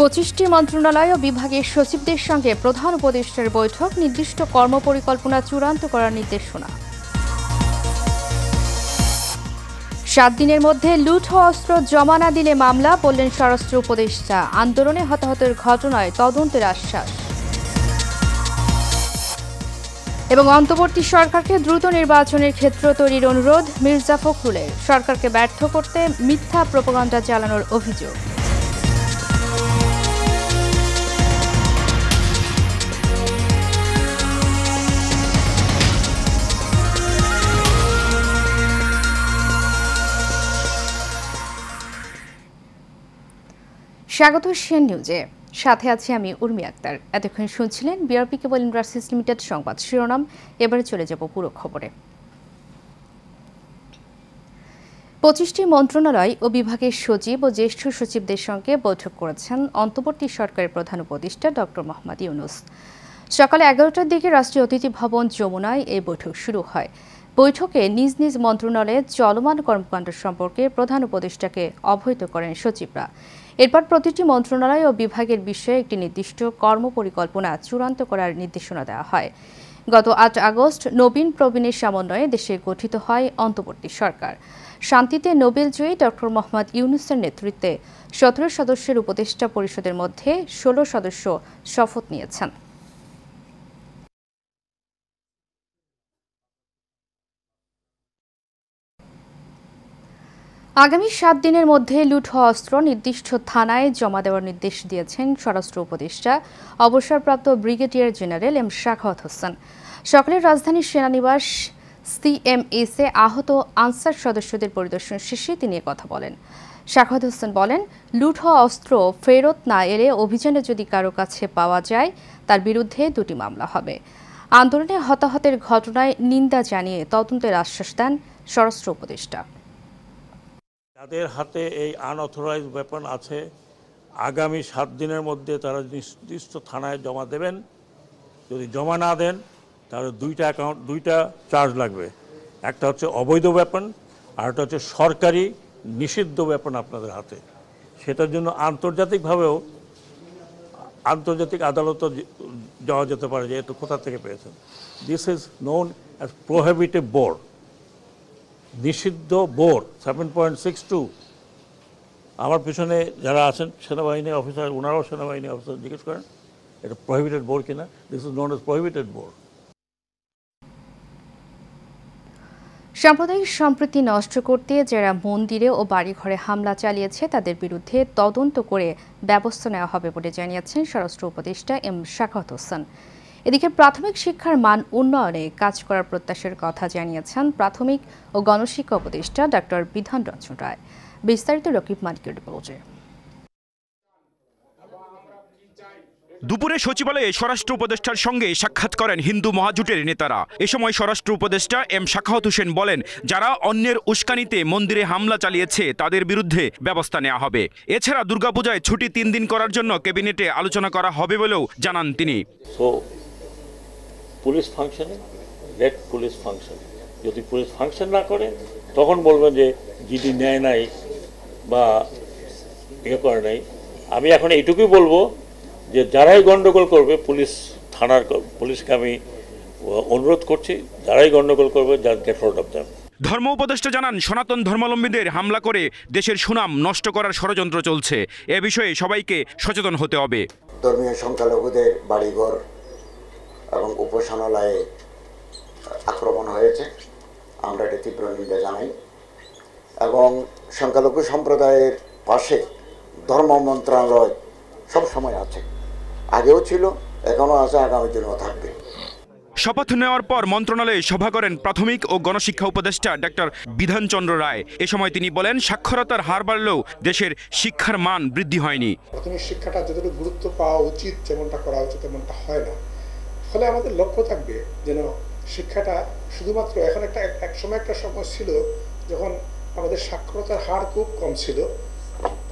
পঁচিশটি মন্ত্রণালয় ও বিভাগের সচিবদের সঙ্গে প্রধান উপদেষ্টার বৈঠক নির্দিষ্ট কর্মপরিকল্পনা চূড়ান্ত করার নির্দেশনা সাত দিনের মধ্যে লুঠ অস্ত্র জমা না দিলে মামলা বললেন স্বরাষ্ট্র উপদেষ্টা আন্দোলনে হতাহতের ঘটনায় তদন্তের আশ্বাস এবং অন্তর্বর্তী সরকারকে দ্রুত নির্বাচনের ক্ষেত্র তৈরির অনুরোধ মির্জা ফখরুলের সরকারকে ব্যর্থ করতে মিথ্যা প্রোপাগান্ডা চালানোর অভিযোগ স্বাগত শিয়ান নিউজে সাথে আছি আমি উর্মি আক্তার এতক্ষণ শুনছিলেন বিআরপি কেবল ইন্ডাস্ট্রিজ লিমিটেড সংবাদ শিরোনাম এবারে চলে যাব পুরো খবরে পঁচিশটি মন্ত্রণালয় ও বিভাগের সচিব ও জ্যেষ্ঠ সচিবদের সঙ্গে বৈঠক করেছেন অন্তর্বর্তী সরকারের প্রধান উপদেষ্টা ডক্টর মোহাম্মদ ইউনুস সকালে এগারোটার দিকে রাষ্ট্রীয় অতিথি ভবন যমুনায় এই বৈঠক শুরু হয় বৈঠকে নিজ নিজ মন্ত্রণালয়ে চলমান কর্মকাণ্ড সম্পর্কে প্রধান উপদেষ্টাকে অবহিত করেন সচিবরা এরপর প্রতিটি মন্ত্রণালয় ও বিভাগের বিষয়ে একটি নির্দিষ্ট কর্মপরিকল্পনা চূড়ান্ত করার নির্দেশনা দেওয়া হয় গত আট আগস্ট নবীন প্রবীণের সমন্বয়ে দেশে গঠিত হয় অন্তর্বর্তী সরকার শান্তিতে নোবেল জয়ী ডক্টর মোহাম্মদ ইউনুসের নেতৃত্বে সতেরো সদস্যের উপদেষ্টা পরিষদের মধ্যে ষোলো সদস্য শপথ নিয়েছেন আগামী সাত দিনের মধ্যে লুট হওয়া অস্ত্র নির্দিষ্ট থানায় জমা দেওয়ার নির্দেশ দিয়েছেন স্বরাষ্ট্র উপদেষ্টা অবসরপ্রাপ্ত brigadier general M Sakhawat Hossain সকালে রাজধানীর সেনানিবাস সিএমএসে আহত আনসার সদস্যদের পরিদর্শন শেষে তিনি কথা বলেন শাখাওয়াত হোসেন বলেন লুট হওয়া অস্ত্র ফেরত না এলে অভিযানে যদি কারো কাছে পাওয়া যায় তার বিরুদ্ধে দুটি মামলা হবে আন্দোলনে হতাহতের ঘটনায় নিন্দা জানিয়ে তদন্তের আশ্বাস দেন স্বরাষ্ট্র উপদেষ্টা তাদের হাতে এই আনঅথরাইজ ওয়েপন আছে আগামী সাত দিনের মধ্যে তারা নির্দিষ্ট থানায় জমা দেবেন যদি জমা না দেন তাহলে দুইটা অ্যাকাউন্ট দুইটা চার্জ লাগবে একটা হচ্ছে অবৈধ ব্যাপন আর একটা হচ্ছে সরকারি নিষিদ্ধ ব্যাপন আপনাদের হাতে সেটার জন্য আন্তর্জাতিকভাবেও আন্তর্জাতিক আদালতও যাওয়া যেতে পারে যে এটা কোথা থেকে পেয়েছেন this is known as prohibitive board নিষিদ্ধ board seven point six two আমার পিছনে যারা আছেন সেনাবাহিনী অফিসার ওনারাও সেনাবাহিনী অফিসার জিজ্ঞেস করেন এটা প্রহিবিটেড বোর্ড কিনা this is known as prohibited board সাম্প্রদায়িক সম্প্রীতি নষ্ট করতে যারা মন্দিরে ও বাড়িঘরে হামলা চালিয়েছে তাদের বিরুদ্ধে তদন্ত করে ব্যবস্থা নেওয়া হবে বলে জানিয়েছেন স্বরাষ্ট্র উপদেষ্টা এম শাখাত হোসেন এদিকে প্রাথমিক শিক্ষার মান উন্নয়নে কাজ করার প্রত্যাশের কথা জানিয়েছেন প্রাথমিক ও গণশিক্ষা উপদেষ্টা ডক্টর বিধান রঞ্জন রায় বিস্তারিত রকিব মানিকের রিপোর্টে দুপুরে সচিবালয়ে স্বরাষ্ট্র উপদেষ্টার সঙ্গে সাক্ষাৎ করেন হিন্দু মহাজোটের নেতারা এ সময় স্বরাষ্ট্র উপদেষ্টা এম শাখাহত হোসেন বলেন যারা অন্যের উস্কানিতে মন্দিরে হামলা চালিয়েছে তাদের বিরুদ্ধে ব্যবস্থা নেওয়া হবে এছাড়া দুর্গাপূজায় ছুটি তিন দিন করার জন্য ক্যাবিনেটে আলোচনা করা হবে বলেও জানান তিনি পুলিশ ফাংশনে লেট পুলিশ ফাংশন যদি পুলিশ ফাংশন না করে তখন বলবেন যে জিডি নেয় নাই বা ইয়ে করে নাই আমি এখন এইটুকুই বলবো যে যারাই গণ্ডগোল করবে পুলিশ থানার পুলিশকে আমি অনুরোধ করছি যারাই গণ্ডগোল করবে যার গেট হোল্ড অফ দ্যাম ধর্ম উপদেষ্টা জানান সনাতন ধর্মাবলম্বীদের হামলা করে দেশের সুনাম নষ্ট করার ষড়যন্ত্র চলছে এ বিষয়ে সবাইকে সচেতন হতে হবে ধর্মীয় সংখ্যালঘুদের বাড়িঘর এবং উপাসনালয়ে আক্রমণ হয়েছে আমরা এটা তীব্র নিন্দা জানাই এবং সংখ্যালঘু সম্প্রদায়ের পাশে ধর্ম মন্ত্রণালয় সবসময় আছে আগেও ছিল এখনও আছে আগামী দিনও থাকবে শপথ নেওয়ার পর মন্ত্রণালয়ে সভা করেন প্রাথমিক ও গণশিক্ষা উপদেষ্টা ডাক্তার বিধানচন্দ্র রায় এ সময় তিনি বলেন সাক্ষরতার হার বাড়লেও দেশের শিক্ষার মান বৃদ্ধি হয়নি প্রাথমিক শিক্ষাটা যতটুকু গুরুত্ব পাওয়া উচিত যেমনটা করা উচিত তেমনটা হয় না ফলে আমাদের লক্ষ্য থাকবে যেন শিক্ষাটা শুধুমাত্র এখন একটা এক সময় একটা সময় ছিল যখন আমাদের সাক্ষরতার হার খুব কম ছিল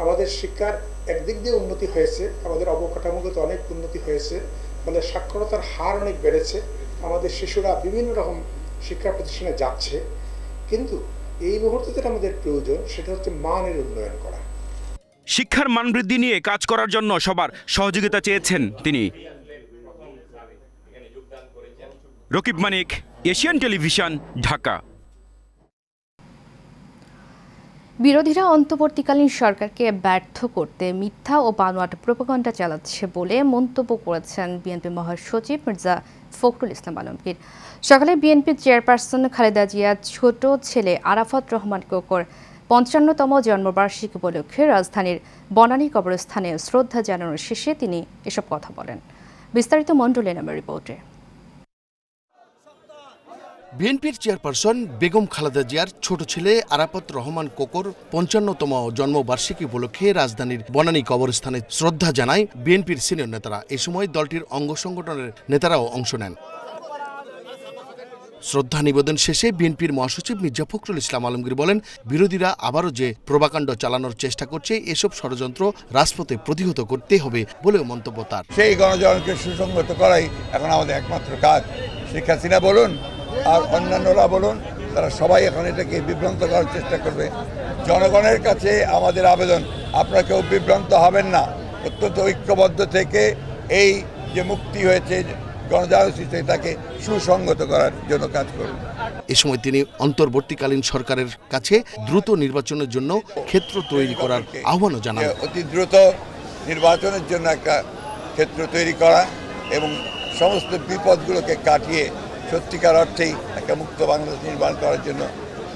আমাদের শিক্ষার একদিক দিয়ে উন্নতি হয়েছে আমাদের অবকাঠামোগত অনেক উন্নতি হয়েছে ফলে সাক্ষরতার হার অনেক বেড়েছে আমাদের শিশুরা বিভিন্ন রকম শিক্ষা প্রতিষ্ঠানে যাচ্ছে কিন্তু এই মুহূর্তে যেটা আমাদের প্রয়োজন সেটা হচ্ছে মানের উন্নয়ন করা শিক্ষার মান বৃদ্ধি নিয়ে কাজ করার জন্য সবার সহযোগিতা চেয়েছেন তিনি রকিব মানিক এশিয়ান টেলিভিশন ঢাকা বিরোধীরা অন্তর্বর্তীকালীন সরকারকে ব্যর্থ করতে মিথ্যা ও বানোয়াট প্রোপাগণ্ডা চালাচ্ছে বলে মন্তব্য করেছেন বিএনপি মহাসচিব মির্জা ফখরুল ইসলাম আলমগীর সকালে বিএনপি চেয়ারপারসন খালেদা জিয়া ছোট ছেলে আরাফাত রহমান কোকর পঞ্চান্নতম জন্মবার্ষিকী উপলক্ষে রাজধানীর বনানী কবরস্থানে শ্রদ্ধা জানানোর শেষে তিনি এসব কথা বলেন বিস্তারিত মন্ডলেন নামের রিপোর্টে বিএনপির চেয়ারপারসন বেগম খালেদা জিয়ার ছোট ছেলে আরাপত রহমান কোকর পঞ্চান্নতম জন্মবার্ষিকী উপলক্ষে রাজধানীর বনানী কবরস্থানে শ্রদ্ধা জানায় বিএনপির সিনিয়র নেতারা এ সময় দলটির অঙ্গ সংগঠনের নেতারাও অংশ নেন শ্রদ্ধা নিবেদন শেষে বিএনপির মহাসচিব মির্জা ফখরুল ইসলাম আলমগীর বলেন বিরোধীরা আবারও যে প্রবাকাণ্ড চালানোর চেষ্টা করছে এসব ষড়যন্ত্র রাজপথে প্রতিহত করতে হবে বলেও মন্তব্য তার সেই গণজনকে সুসংগত করাই এখন আমাদের একমাত্র কাজ শেখ হাসিনা বলুন আর অন্যান্যরা বলুন তারা সবাই এখন এটাকে বিভ্রান্ত করার চেষ্টা করবে জনগণের কাছে আমাদের আবেদন আপনারা কেউ বিভ্রান্ত হবেন না অত্যন্ত ঐক্যবদ্ধ থেকে এই যে মুক্তি হয়েছে গণজাগরণ তাকে সুসংগত করার জন্য কাজ করবে এ সময় তিনি অন্তর্বর্তীকালীন সরকারের কাছে দ্রুত নির্বাচনের জন্য ক্ষেত্র তৈরি করার আহ্বানও জানান অতি দ্রুত নির্বাচনের জন্য একটা ক্ষেত্র তৈরি করা এবং সমস্ত বিপদগুলোকে কাটিয়ে সত্যিকার অর্থেই একটা মুক্ত বাংলাদেশ নির্মাণ করার জন্য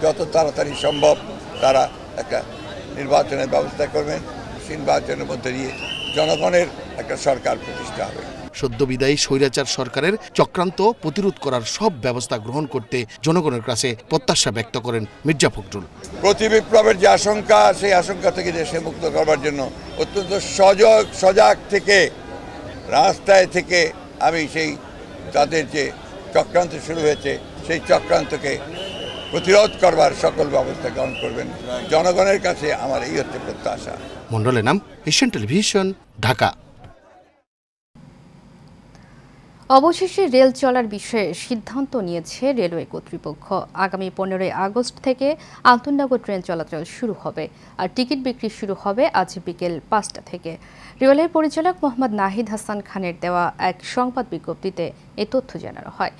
যত তাড়াতাড়ি সম্ভব তারা একটা নির্বাচনের ব্যবস্থা করবেন নির্বাচনের মধ্যে দিয়ে জনগণের একটা সরকার প্রতিষ্ঠা হবে সদ্য বিদায়ী স্বৈরাচার সরকারের চক্রান্ত প্রতিরোধ করার সব ব্যবস্থা গ্রহণ করতে জনগণের কাছে প্রত্যাশা ব্যক্ত করেন মির্জা ফখরুল প্রতি বিপ্লবের যে আশঙ্কা সেই আশঙ্কা থেকে দেশে মুক্ত করবার জন্য অত্যন্ত সজাগ সজাগ থেকে রাস্তায় থেকে আমি সেই তাদের যে চক্রান্ত শুরু হয়েছে সেই চক্রান্তকে প্রতিরোধ করবার সকল ব্যবস্থা গ্রহণ করবেন জনগণের কাছে আমার এই হচ্ছে প্রত্যাশা মন্ডলের নাম এশিয়ান টেলিভিশন ঢাকা অবশেষে রেল চলার বিষয়ে সিদ্ধান্ত নিয়েছে রেলওয়ে কর্তৃপক্ষ আগামী পনেরোই আগস্ট থেকে আন্তনগর ট্রেন চলাচল শুরু হবে আর টিকিট বিক্রি শুরু হবে আজ বিকেল পাঁচটা থেকে রেলের পরিচালক মোহাম্মদ নাহিদ হাসান খানের দেওয়া এক সংবাদ বিজ্ঞপ্তিতে এ তথ্য জানানো হয়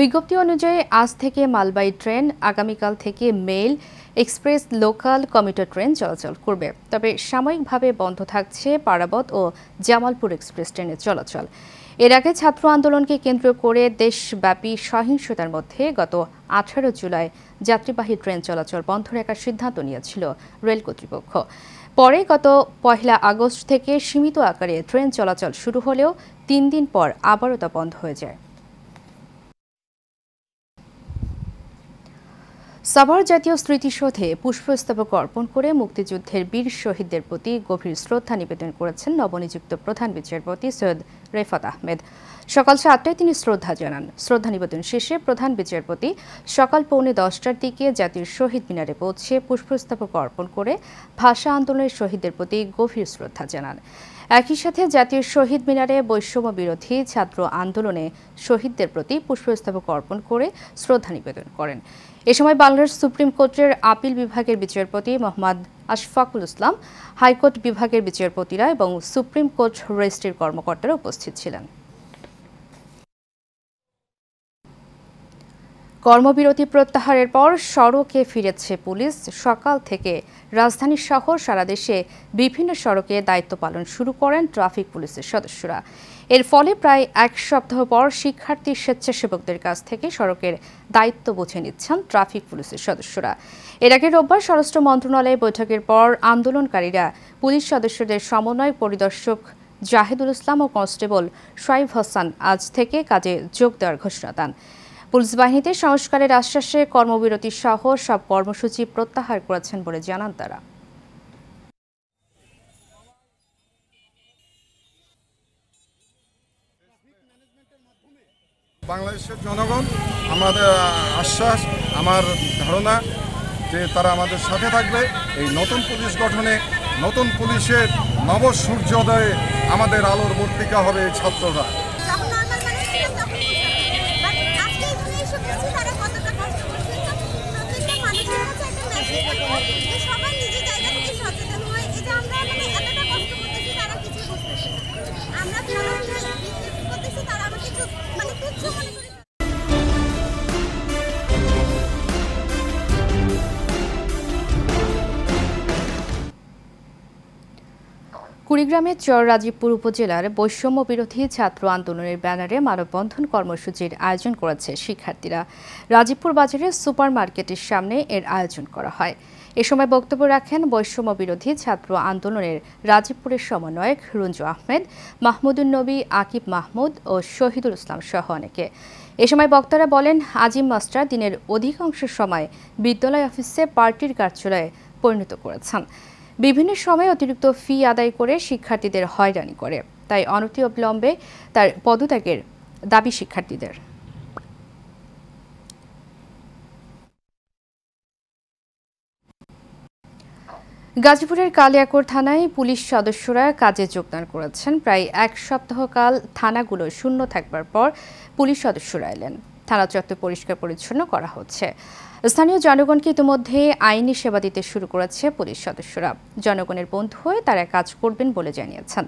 বিজ্ঞপ্তি অনুযায়ী আজ থেকে মালবাহী ট্রেন আগামীকাল থেকে mail express local commuter train চলাচল করবে তবে সাময়িকভাবে বন্ধ থাকছে পারাবত ও জামালপুর এক্সপ্রেস ট্রেনের চলাচল এর আগে ছাত্র আন্দোলনকে কেন্দ্র করে দেশব্যাপী সহিংসতার মধ্যে গত আঠারো জুলাই যাত্রীবাহী ট্রেন চলাচল বন্ধ রাখার সিদ্ধান্ত নিয়েছিল রেল কর্তৃপক্ষ পরে গত পহেলা আগস্ট থেকে সীমিত আকারে ট্রেন চলাচল শুরু হলেও তিন দিন পর আবারও তা বন্ধ হয়ে যায় সাভার জাতীয় স্মৃতিসৌধে পুষ্পস্তবক অর্পণ করে মুক্তিযুদ্ধের বীর শহীদদের প্রতি গভীর শ্রদ্ধা নিবেদন করেছেন নবনিযুক্ত প্রধান বিচারপতি সৈয়দ রেফাত আহমেদ সকাল সাতটায় তিনি শ্রদ্ধা জানান শ্রদ্ধা নিবেদন শেষে প্রধান বিচারপতি সকাল পৌনে দশটার দিকে জাতীয় শহীদ মিনারে পৌঁছে পুষ্পস্তবক অর্পণ করে ভাষা আন্দোলনের শহীদদের প্রতি গভীর শ্রদ্ধা জানান একই সাথে জাতীয় শহীদ মিনারে বৈষম্য বিরোধী ছাত্র আন্দোলনে শহীদদের প্রতি পুষ্পস্তবক অর্পণ করে শ্রদ্ধা নিবেদন করেন এ সময় বাংলার সুপ্রিম কোর্টের আপিল বিভাগের বিচারপতি মোহাম্মদ আশফাকুল ইসলাম হাইকোর্ট বিভাগের বিচারপতিরা এবং সুপ্রিম কোর্ট রেজিস্ট্রির কর্মকর্তারা উপস্থিত ছিলেন কর্মবিরতি প্রত্যাহারের পর সড়কে ফিরেছে পুলিশ সকাল থেকে রাজধানী শহর সারা দেশে বিভিন্ন সড়কে দায়িত্ব পালন শুরু করেন ট্রাফিক পুলিশের সদস্যরা এর ফলে প্রায় এক সপ্তাহ পর শিক্ষার্থী স্বেচ্ছাসেবকদের কাছ থেকে সড়কের দায়িত্ব বুঝে নিচ্ছেন ট্রাফিক পুলিশের সদস্যরা এর আগে রোববার স্বরাষ্ট্র মন্ত্রণালয়ে বৈঠকের পর আন্দোলনকারীরা পুলিশ সদস্যদের সমন্বয় পরিদর্শক জাহেদুল ইসলাম ও কনস্টেবল শাইব হাসান আজ থেকে কাজে যোগ দেওয়ার ঘোষণা দেন পুলিশ বাহিনীতে সংস্কারের আশ্বাসে কর্মবিরতি সহ সব কর্মসূচি প্রত্যাহার করেছেন বলে জানান তারা বাংলাদেশের জনগণ আমাদের আশ্বাস আমার ধারণা যে তারা আমাদের সাথে থাকবে এই নতুন পুলিশ গঠনে নতুন পুলিশের নব সূর্যোদয়ে আমাদের আলোর মূর্তিকা হবে ছাত্ররা মানে মানে কুড়িগ্রামের চর রাজীবপুর উপজেলার বৈষম্য বিরোধী ছাত্র আন্দোলনের ব্যানারে মানববন্ধন কর্মসূচির আয়োজন করেছে শিক্ষার্থীরা রাজীবপুর বাজারের সুপার মার্কেটের সামনে এর আয়োজন করা হয় এ সময় বক্তব্য রাখেন বৈষম্য বিরোধী ছাত্র আন্দোলনের রাজীবপুরের সমন্বয়ক রঞ্জু আহমেদ মাহমুদুল নবী আকিব মাহমুদ ও শহীদুল ইসলাম সহ অনেকে এ সময় বক্তারা বলেন আজিম মাস্টার দিনের অধিকাংশ সময় বিদ্যালয় অফিসে পার্টির কার্যালয়ে পরিণত করেছেন বিভিন্ন সময়ে অতিরিক্ত ফি আদায় করে শিক্ষার্থীদের হয়রানি করে তাই অনতি অবিলম্বে তার পদত্যাগের দাবি শিক্ষার্থীদের গাজীপুরের কালিয়াকোর থানায় পুলিশ সদস্যরা কাজে যোগদান করেছেন প্রায় এক সপ্তাহকাল থানাগুলো শূন্য থাকবার পর পুলিশ সদস্যরা এলেন থানা চত্বর পরিষ্কার পরিচ্ছন্ন করা হচ্ছে স্থানীয় জনগণকে ইতিমধ্যে আইনি সেবা দিতে শুরু করেছে পুলিশ সদস্যরা জনগণের বন্ধু হয়ে তারা কাজ করবেন বলে জানিয়েছেন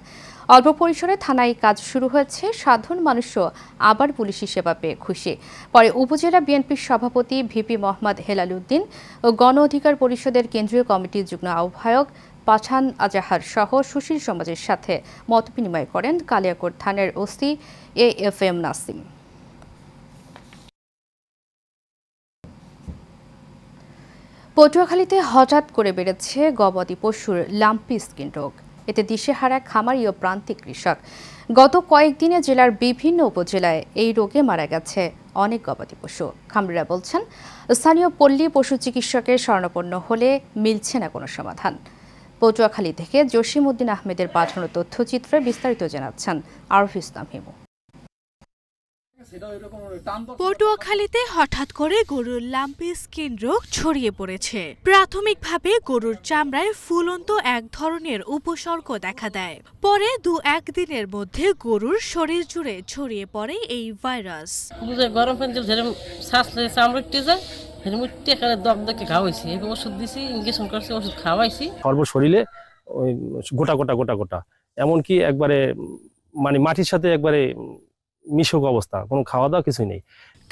অল্প পরিসরে থানায় কাজ শুরু হয়েছে সাধারণ মানুষও আবার পুলিশি সেবা পেয়ে খুশি পরে উপজেলা বিএনপির সভাপতি ভিপি মোহাম্মদ হেলাল উদ্দিন ও গণ অধিকার পরিষদের কেন্দ্রীয় কমিটির যুগ্ম আহ্বায়ক পাঠান আজাহার সহ সুশীল সমাজের সাথে মত বিনিময় করেন কালিয়াকোট থানার OC A F M Nasim পটুয়াখালীতে হঠাৎ করে বেড়েছে গবাদি পশুর লাম্পি স্কিন রোগ এতে দিশেহারা খামারি ও প্রান্তিক কৃষক গত কয়েকদিনে জেলার বিভিন্ন উপজেলায় এই রোগে মারা গেছে অনেক গবাদি পশু খামরিরা বলছেন স্থানীয় পল্লী পশু চিকিৎসকের স্বর্ণপন্ন হলে মিলছে না কোনো সমাধান পটুয়াখালী থেকে জসিম উদ্দিন আহমেদের পাঠানো তথ্যচিত্রে বিস্তারিত জানাচ্ছেন আরফ ইসলাম হিমু পটুয়াখালীতে হঠাৎ করে গরুর লাম্পি স্কিন রোগ ছড়িয়ে পড়েছে প্রাথমিকভাবে গরুর চামড়ায় ফুলন্ত এক ধরনের উপসর্গ দেখা দেয় পরে দু একদিনের মধ্যে গরুর শরীর জুড়ে ছড়িয়ে পড়ে এই ভাইরাস গরম পানি ওষুধ ওষুধ খাওয়াইছি সর্বশরীরে ওই গোটা গোটা গোটা গোটা এমনকি একবারে মানে মাটির সাথে একবারে মিশুক অবস্থা কোনো খাওয়া দাওয়া কিছুই নেই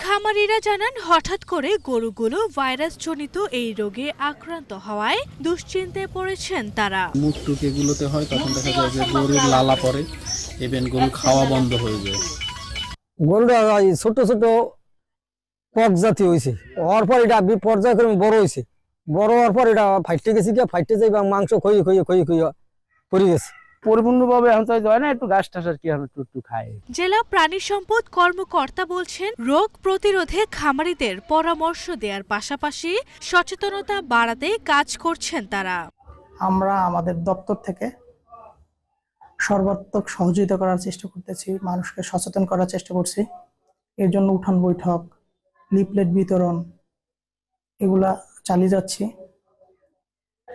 খামারিরা জানান হঠাৎ করে গরুগুলো ভাইরাস জনিত এই রোগে আক্রান্ত হওয়ায় দুশ্চিন্তায় পড়েছেন তারা মুখ গুলোতে এগুলোতে হয় তখন দেখা যায় যে গরুর লালা পড়ে এবেন গরু আচ্ছা, খাওয়া আচ্ছা। বন্ধ হয়ে যায় গরুরা এই ছোট ছোট পক জাতি হয়েছে হওয়ার পর এটা বিপর্যয়ক্রমে বড় হয়েছে বড় হওয়ার পর এটা ফাইটে গেছে কি ফাইটে যায় বা মাংস খইয়ে খইয়ে খইয়ে খইয়ে পড়ে গেছে হয় না একটু আর একটু একটু খায় জেলা প্রাণী সম্পদ কর্মকর্তা বলছেন রোগ প্রতিরোধে খামারিদের পরামর্শ দেওয়ার পাশাপাশি সচেতনতা বাড়াতে কাজ করছেন তারা আমরা আমাদের দপ্তর থেকে সর্বাত্মক সহযোগিতা করার চেষ্টা করতেছি মানুষকে সচেতন করার চেষ্টা করছি এর জন্য উঠান বৈঠক লিফলেট বিতরণ এগুলা চালিয়ে যাচ্ছি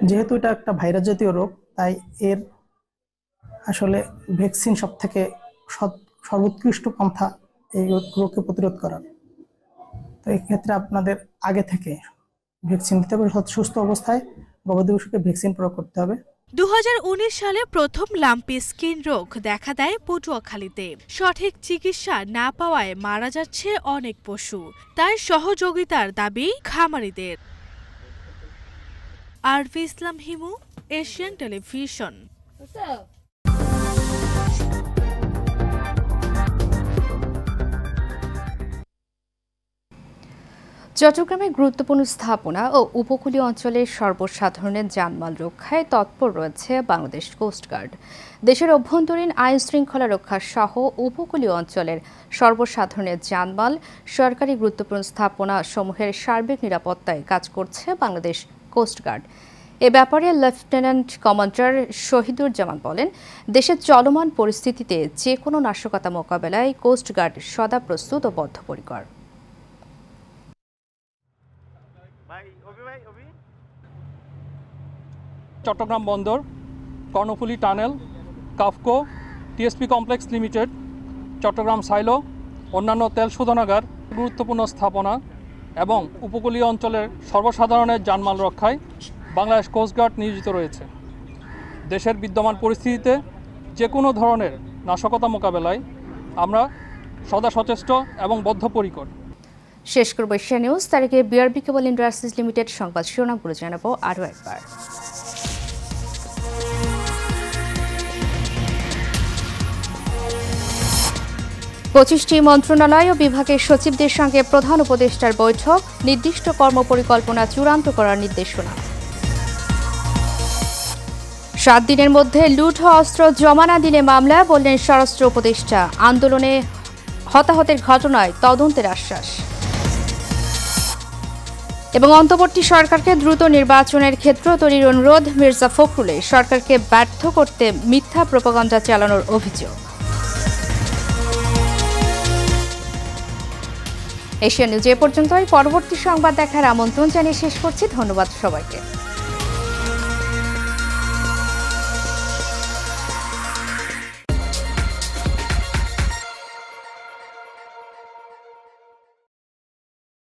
যেহেতু এটা একটা ভাইরাস জাতীয় রোগ তাই এর আসলে ভ্যাকসিন সব থেকে সর্বোৎকৃষ্ট পন্থা এই রোগকে প্রতিরোধ করার তো এক্ষেত্রে আপনাদের আগে থেকে ভ্যাকসিন দিতে হবে সুস্থ অবস্থায় গবাদি পশুকে ভ্যাকসিন প্রয়োগ করতে হবে দু সালে প্রথম লাম্পি স্কিন রোগ দেখা দেয় পটুয়াখালীতে সঠিক চিকিৎসা না পাওয়ায় মারা যাচ্ছে অনেক পশু তাই সহযোগিতার দাবি খামারিদের আরফি ইসলাম হিমু এশিয়ান টেলিভিশন চট্টগ্রামে গুরুত্বপূর্ণ স্থাপনা ও উপকূলীয় অঞ্চলের সর্বসাধারণের জানমাল রক্ষায় তৎপর রয়েছে বাংলাদেশ কোস্টগার্ড দেশের অভ্যন্তরীণ আইন শৃঙ্খলা রক্ষা সহ উপকূলীয় অঞ্চলের সর্বসাধারণের জানমাল সরকারি গুরুত্বপূর্ণ স্থাপনা সমূহের সার্বিক নিরাপত্তায় কাজ করছে বাংলাদেশ কোস্টগার্ড এ ব্যাপারে লেফটেন্যান্ট কমান্ডার শহীদুর জামান বলেন দেশের চলমান পরিস্থিতিতে যে কোনো নাশকতা মোকাবেলায় কোস্টগার্ড সদা প্রস্তুত ও বদ্ধপরিকর চট্টগ্রাম বন্দর Karnaphuli tunnel KAFCO TSP complex limited Chittagong silo অন্যান্য তেল শোধনাগার গুরুত্বপূর্ণ স্থাপনা এবং উপকূলীয় অঞ্চলের সর্বসাধারণের জানমাল রক্ষায় বাংলাদেশ কোস্টগার্ড নিয়োজিত রয়েছে দেশের বিদ্যমান পরিস্থিতিতে যে কোনো ধরনের নাশকতা মোকাবেলায় আমরা সদা সচেষ্ট এবং বদ্ধপরিকর শেষ করব এশিয়া নিউজ তার আগে বিআরবি কেবল ইন্ডাস্ট্রিজ লিমিটেড সংবাদ শিরোনামগুলো জানাবো আরও একবার পঁচিশটি মন্ত্রণালয় ও বিভাগের সচিবদের সঙ্গে প্রধান উপদেষ্টার বৈঠক নির্দিষ্ট কর্মপরিকল্পনা চূড়ান্ত করার নির্দেশনা সাত দিনের মধ্যে লুট অস্ত্র জমা না দিলে মামলা বললেন স্বরাষ্ট্র উপদেষ্টা আন্দোলনে হতাহতের ঘটনায় তদন্তের আশ্বাস এবং অন্তর্বর্তী সরকারকে দ্রুত নির্বাচনের ক্ষেত্র তৈরির অনুরোধ মির্জা ফখরুলের সরকারকে ব্যর্থ করতে মিথ্যা প্রপাগণ্ডা চালানোর অভিযোগ এশিয়া নিউজ এ পর্যন্তই পরবর্তী সংবাদ দেখার আমন্ত্রণ জানিয়ে শেষ করছি ধন্যবাদ সবাইকে